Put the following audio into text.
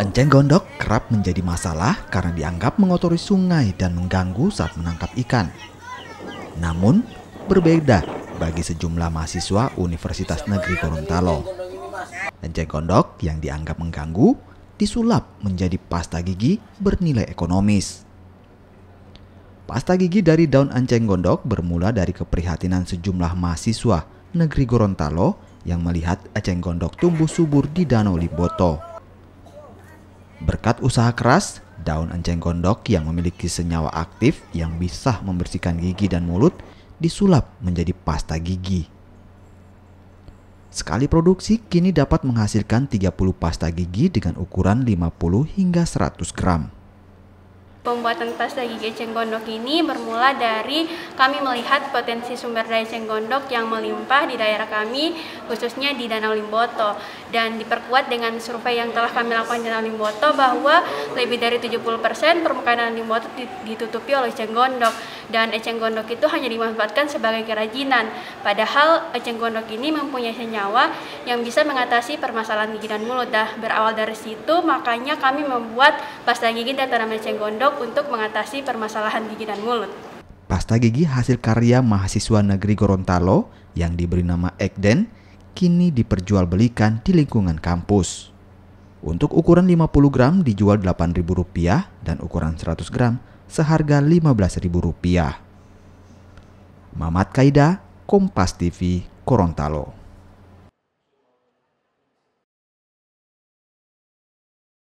Enceng gondok kerap menjadi masalah karena dianggap mengotori sungai dan mengganggu saat menangkap ikan. Namun, berbeda bagi sejumlah mahasiswa Universitas Negeri Gorontalo. Enceng gondok yang dianggap mengganggu disulap menjadi pasta gigi bernilai ekonomis. Pasta gigi dari daun anceng gondok bermula dari keprihatinan sejumlah mahasiswa negeri Gorontalo yang melihat anceng gondok tumbuh subur di Danau Liboto. Berkat usaha keras, daun enceng gondok yang memiliki senyawa aktif yang bisa membersihkan gigi dan mulut disulap menjadi pasta gigi. Sekali produksi kini dapat menghasilkan 30 pasta gigi dengan ukuran 50 hingga 100 gram. Pembuatan tas dari Geceng Gondok ini bermula dari kami melihat potensi sumber daya Geceng Gondok yang melimpah di daerah kami, khususnya di Danau Limboto. Dan diperkuat dengan survei yang telah kami lakukan di Danau Limboto bahwa lebih dari 70% permukaan Danau Limboto ditutupi oleh Geceng Gondok dan eceng gondok itu hanya dimanfaatkan sebagai kerajinan. Padahal eceng gondok ini mempunyai senyawa yang bisa mengatasi permasalahan gigi dan mulut. Dah berawal dari situ, makanya kami membuat pasta gigi dan tanaman eceng gondok untuk mengatasi permasalahan gigi dan mulut. Pasta gigi hasil karya mahasiswa negeri Gorontalo yang diberi nama Ekden kini diperjualbelikan di lingkungan kampus. Untuk ukuran 50 gram dijual Rp8.000 dan ukuran 100 gram seharga Rp15.000. Mamat Kaida, Kompas TV, Korontalo.